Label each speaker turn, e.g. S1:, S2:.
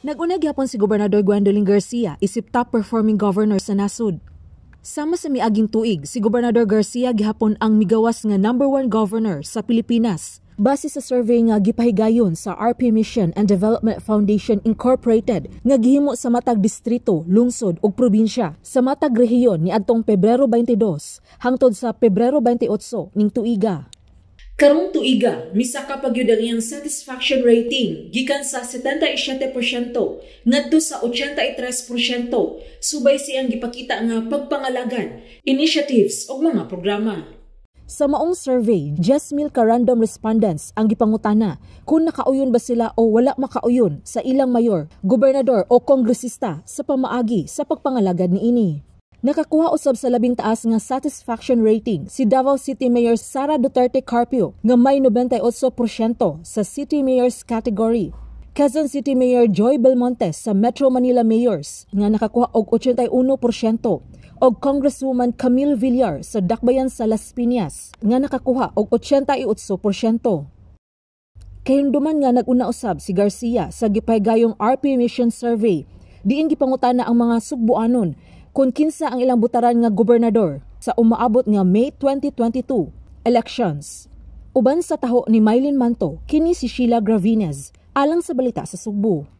S1: Nagunag yapon si Gobernador Gwendolyn Garcia isip top performing governor sa nasud. Sama sa miaging tuig, si Gobernador Garcia gihapon ang migawas nga number one governor sa Pilipinas. Base sa survey nga gipahigayon sa RP Mission and Development Foundation Incorporated nga gihimo sa matag distrito, lungsod ug probinsya sa matag rehiyon niadtong Pebrero 22 hangtod sa Pebrero 28 ning tuiga. Karong tuiga, misa kapag yun ang satisfaction rating, gikan sa 77% ngadto sa 83%, subay siyang gipakita nga pagpangalagan, initiatives o mga programa. Sa maong survey, Jasmil ka random respondents ang gipangutana kung nakauyon ba sila o wala makauyon sa ilang mayor, gobernador o kongresista sa pamaagi sa pagpangalagad ni ini. Nakakuha usab sa labing taas nga satisfaction rating si Davao City Mayor Sara Duterte Carpio nga may 98% sa city mayors category. Quezon City Mayor Joy Belmontes sa Metro Manila Mayors nga nakakuha og 81% og Congresswoman Camille Villar sa Dakbayan sa Las Piñas nga nakakuha og 88%. duman nga naguna usab si Garcia sa gipaygayong RP Mission Survey diin gipangutana ang mga Sugbuanon kung kinsa ang ilang butaran nga gobernador sa umaabot nga May 2022 elections. Uban sa taho ni Mylin Manto, kini si Sheila Gravinez, alang sa balita sa Subo.